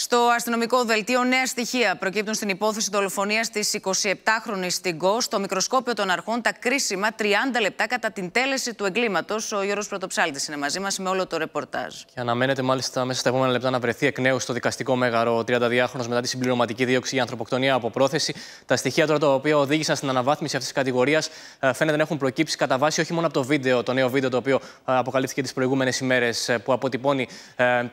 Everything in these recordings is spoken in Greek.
Στο αστυνομικό δελτίο, νέα στοιχεία προκύπτουν στην υπόθεση δολοφονίας της 27χρονη στην ΚΟ. Στο μικροσκόπιο των αρχών, τα κρίσιμα 30 λεπτά κατά την τέλεση του εγκλήματος. Ο Γιώργος Πρωτοψάλτης είναι μαζί μας με όλο το ρεπορτάζ. Και αναμένεται μάλιστα μέσα στα επόμενα λεπτά να βρεθεί εκ νέου στο δικαστικό μέγαρο ο 32χρονο μετά τη συμπληρωματική δίωξη για ανθρωποκτονία από πρόθεση. Τα στοιχεία τώρα τα οποία οδήγησαν στην αναβάθμιση αυτής της κατηγορίας ε, φαίνεται να έχουν προκύψει κατά βάση όχι μόνο από το βίντεο, το νέο βίντεο το οποίο ε, αποκαλύφθηκε τις προηγούμενες ημέρες ε, που αποτυπώνει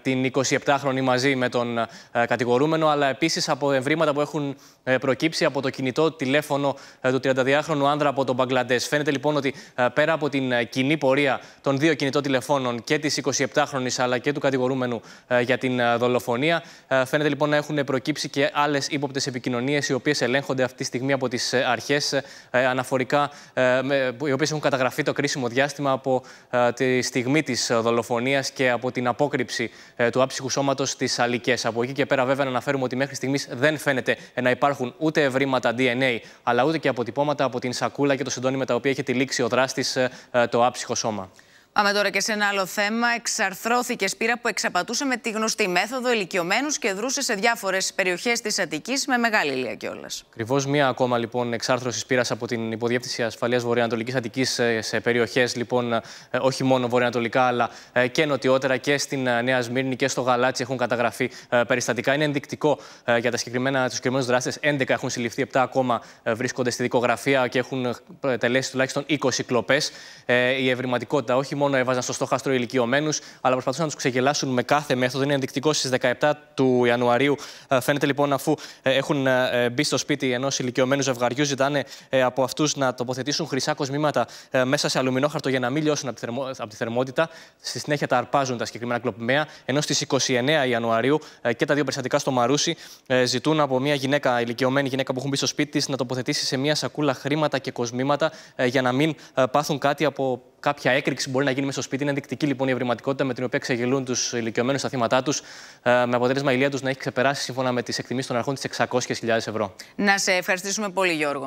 την 27χρονη μαζί με τον ε, κατηγορούμενο, αλλά επίσης από ευρήματα που έχουν ε, προκύψει από το κινητό τηλέφωνο ε, του 32χρονου άνδρα από τον Μπαγκλαντές. Φαίνεται λοιπόν ότι πέρα από την κοινή πορεία των δύο κινητών τηλεφώνων και της 27χρονη αλλά και του κατηγορούμενου για την δολοφονία, φαίνεται λοιπόν να έχουν προκύψει και άλλες ύποπτες επικοινωνίες, οι οποίες ελέγχονται αυτή τη στιγμή από τις αρχέ αναφορικά, οι οποίες έχουν καταγραφεί το κρίσιμο διάστημα από τη στιγμή της δολοφονίας και από την απόκρυψη του άψυχου σώματος στι Αλικές. Από εκεί και πέρα, βέβαια, να αναφέρουμε ότι μέχρι στιγμής δεν φαίνεται να υπάρχουν ούτε ευρήματα DNA, αλλά ούτε και αποτυπώματα από την σακούλα και το συντόνι με τα οποία τη τυλίξει ο δράστης ε, ε, το άψυχο σώμα. Πάμε τώρα και σε ένα άλλο θέμα. Εξαρθρώθηκε σπήρα που εξαπατούσε με τη γνωστή μέθοδο ηλικιωμένους και δρούσε σε διάφορες περιοχές της Αττικής με μεγάλη ηλία κιόλας. Ακριβώς μία ακόμα λοιπόν εξάρθρωση σπήρας από την Υποδιεύθυνση Ασφαλείας Βορειοανατολικής Αττικής ε, σε περιοχές λοιπόν ε, όχι μόνο βορειοανατολικά αλλά ε, και νοτιότερα και στην Νέα Σμύρνη και στο Γαλάτσι έχουν καταγραφεί περιστατικά. Είναι ενδεικτικό για τα συγκεκριμένα, τους συγκεκριμένους δράστες. 11 έχουν συλληφθεί, 7 ακόμα βρίσκονται στη δικογραφία και έχουν τελέσει τουλάχιστον 20 κλοπέ. Η ευρηματικότητα όχι μόνο μόνο έβαζαν στο στόχαστρο ηλικιωμένους, αλλά προσπαθούσαν να τους ξεγελάσουν με κάθε μέθοδο. Είναι ενδεικτικό στις 17 του Ιανουαρίου. Ε, φαίνεται λοιπόν, αφού ε, έχουν ε, μπει στο σπίτι ενός ηλικιωμένου ζευγαριού, ζητάνε από αυτούς να τοποθετήσουν χρυσά κοσμήματα μέσα σε αλουμινόχαρτο για να μην λιώσουν από τη, θερμότητα. Στη συνέχεια τα αρπάζουν τα συγκεκριμένα κλοπημαία. Ενώ στις 29 Ιανουαρίου και τα δύο περιστατικά στο Μαρούσι ζητούν από μια γυναίκα, ηλικιωμένη γυναίκα που έχουν μπει στο σπίτι να τοποθετήσει σε μια σακούλα χρήματα και κοσμήματα για να μην πάθουν κάτι από κάποια έκρηξη μπορεί να γίνει μέσα στο σπίτι. Είναι ενδεικτική λοιπόν η ευρηματικότητα με την οποία ξεγελούν τους ηλικιωμένους στα θύματα τους, ε, με αποτέλεσμα η ηλία τους να έχει ξεπεράσει σύμφωνα με τις εκτιμήσεις των αρχών τις 600.000 ευρώ. Να σε ευχαριστήσουμε πολύ, Γιώργο.